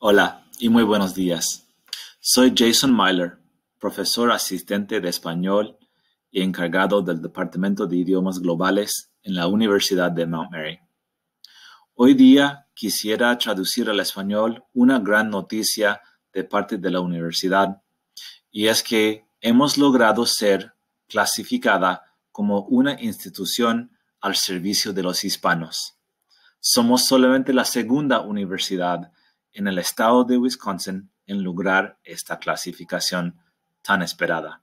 Hola y muy buenos días. Soy Jason Myler, profesor asistente de español y encargado del Departamento de Idiomas Globales en la Universidad de Mount Mary. Hoy día quisiera traducir al español una gran noticia de parte de la universidad y es que hemos logrado ser clasificada como una institución al servicio de los hispanos. Somos solamente la segunda universidad en el estado de Wisconsin en lograr esta clasificación tan esperada.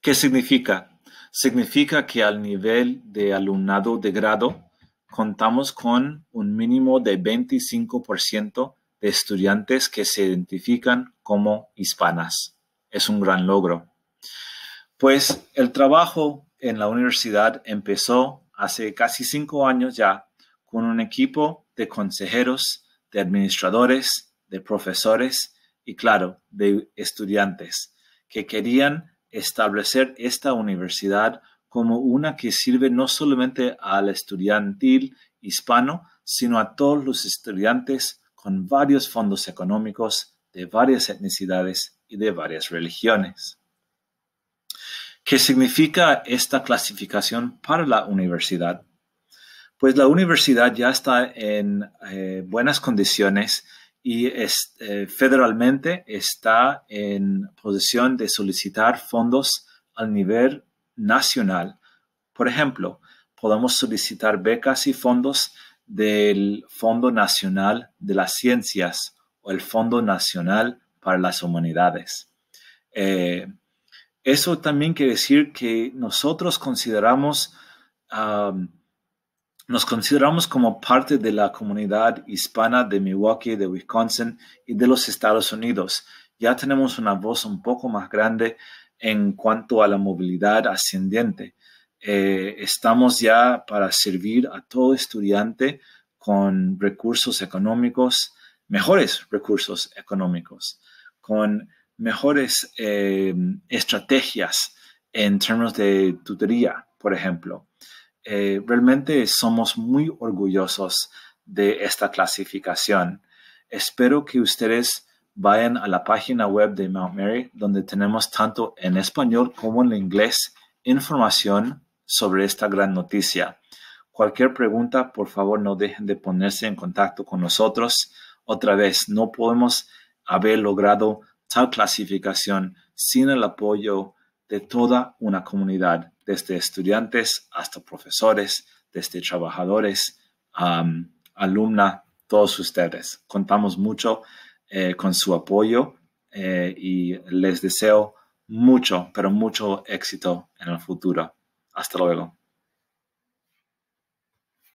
¿Qué significa? Significa que al nivel de alumnado de grado contamos con un mínimo de 25% de estudiantes que se identifican como hispanas. Es un gran logro. Pues el trabajo en la universidad empezó hace casi cinco años ya con un equipo de consejeros de administradores, de profesores y, claro, de estudiantes que querían establecer esta universidad como una que sirve no solamente al estudiantil hispano, sino a todos los estudiantes con varios fondos económicos de varias etnicidades y de varias religiones. ¿Qué significa esta clasificación para la universidad? Pues la universidad ya está en eh, buenas condiciones y eh, federalmente está en posición de solicitar fondos al nivel nacional. Por ejemplo, podemos solicitar becas y fondos del Fondo Nacional de las Ciencias o el Fondo Nacional para las Humanidades. Eh, eso también quiere decir que nosotros consideramos nos consideramos como parte de la comunidad hispana de Milwaukee, de Wisconsin y de los Estados Unidos. Ya tenemos una voz un poco más grande en cuanto a la movilidad ascendiente. Eh, estamos ya para servir a todo estudiante con recursos económicos, mejores recursos económicos, con mejores eh, estrategias en términos de tutoría, por ejemplo. Eh, realmente somos muy orgullosos de esta clasificación. Espero que ustedes vayan a la página web de Mount Mary, donde tenemos tanto en español como en inglés información sobre esta gran noticia. Cualquier pregunta, por favor, no dejen de ponerse en contacto con nosotros. Otra vez, no podemos haber logrado tal clasificación sin el apoyo de toda una comunidad desde estudiantes hasta profesores, desde trabajadores, alumna, todos ustedes. Contamos mucho eh, con su apoyo eh, y les deseo mucho, pero mucho éxito en el futuro. Hasta luego.